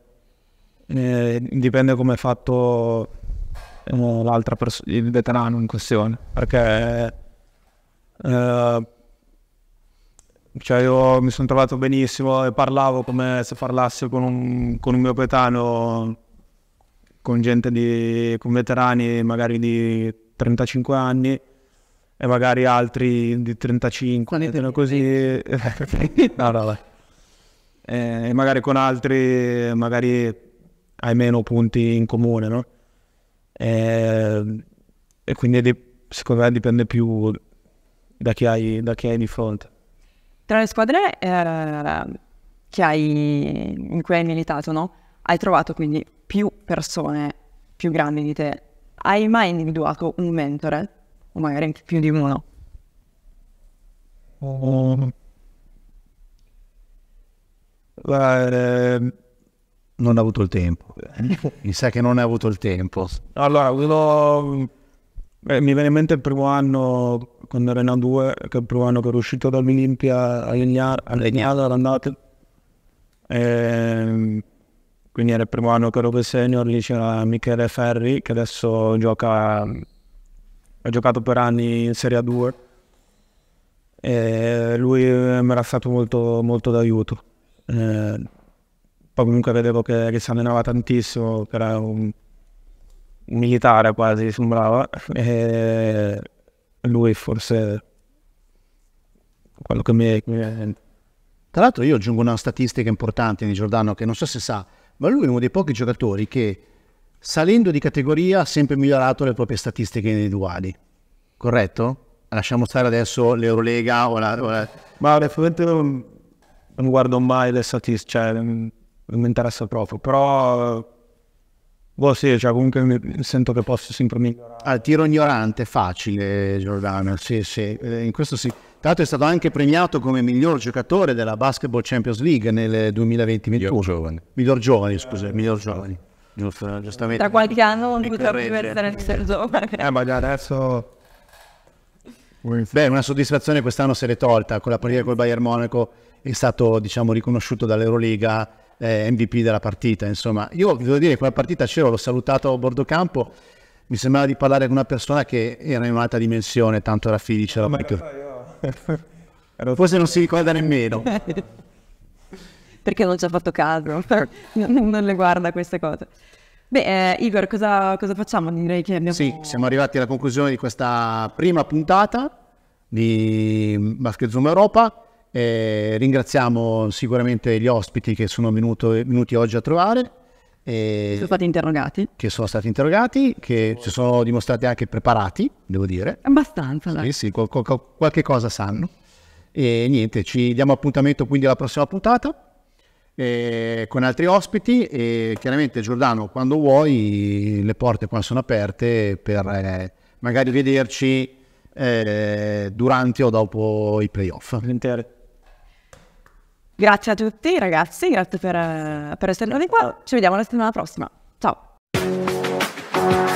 eh, dipende come è fatto eh, l'altra pers- il veterano in questione, perché eh, cioè io mi sono trovato benissimo e parlavo come se parlassi con un, con un mio petano con gente di, con veterani magari di 35 anni e magari altri di 35, te, così, no, no, no. Eh, e magari con altri magari hai meno punti in comune, no? E, eh, e quindi secondo me dipende più da chi hai, da chi hai di fronte. Tra le squadre eh, hai, in cui hai militato, no? hai trovato quindi più persone più grandi di te, hai mai individuato un mentore? O magari più di uno? Um, la, ehm, non ho avuto il tempo. (laughs) mi sa che non ho avuto il tempo. Allora, quello... Eh, mi viene in mente il primo anno, quando ero in A2, che è il primo anno che ero uscito dall'Olimpia a Legnano, all'andata. Ehm quindi era il primo anno che ero per senior, lì c'era Michele Ferri che adesso gioca, ha giocato per anni in Serie A2 e lui eh, mi era stato molto, molto d'aiuto. Eh, poi comunque vedevo che, che si allenava tantissimo, che era un, un militare quasi, sembrava, e lui forse quello che mi... Tra l'altro io aggiungo una statistica importante di Giordano che non so se sa, ma lui è uno dei pochi giocatori che salendo di categoria ha sempre migliorato le proprie statistiche individuali, corretto? Lasciamo stare adesso l'Eurolega o la... O la... Ma onestamente non, non, guardo mai le statistiche, cioè, non, non mi interessa proprio, però... Boh sì, cioè comunque mi sento che posso sempre migliorare. Al ah, tiro ignorante, facile Giordano, sì sì, eh, in questo sì. Tra l'altro è stato anche premiato come miglior giocatore della Basketball Champions League nel 2020 Miglior giovane. Miglior giovane, scusa, miglior giovane. Giusto, giustamente. Tra qualche anno non potrà più essere il giovane. Eh, ma adesso... Beh, una soddisfazione quest'anno se l'è tolta con la partita col Bayern Monaco, è stato diciamo riconosciuto dall'Euroliga eh, MVP della partita. Insomma, io devo dire che quella partita c'ero, l'ho salutato a bordo campo, mi sembrava di parlare con una persona che era in un'altra dimensione, tanto era felice la partita. Forse non si ricorda nemmeno. (laughs) Perché non ci ha fatto caso, non le guarda queste cose. Beh, eh, Igor, cosa, cosa, facciamo? Direi che abbiamo... Sì, siamo arrivati alla conclusione di questa prima puntata di Basket Zoom Europa. Eh, ringraziamo sicuramente gli ospiti che sono venuto, venuti oggi a trovare e eh, sono stati interrogati. Che sono stati interrogati, che si sono dimostrati anche preparati, devo dire. Abbastanza. Dai. Sì, qual- qual- qualche cosa sanno. E niente, ci diamo appuntamento quindi alla prossima puntata eh, con altri ospiti e chiaramente Giordano quando vuoi le porte qua sono aperte per eh, magari vederci eh, durante o dopo i playoff. L'intero. Grazie a tutti ragazzi, grazie per, eh, per essere venuti qua. Ci vediamo la settimana prossima. Ciao.